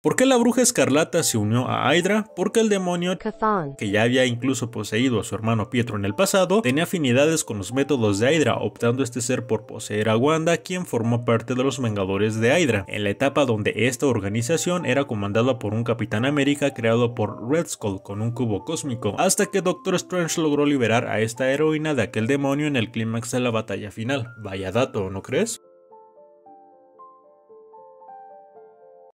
¿Por qué la bruja escarlata se unió a Hydra? Porque el demonio, que ya había incluso poseído a su hermano Pietro en el pasado, tenía afinidades con los métodos de Hydra, optando este ser por poseer a Wanda, quien formó parte de los Vengadores de Hydra, en la etapa donde esta organización era comandada por un Capitán América creado por Red Skull con un cubo cósmico, hasta que Doctor Strange logró liberar a esta heroína de aquel demonio en el clímax de la batalla final. Vaya dato, ¿no crees?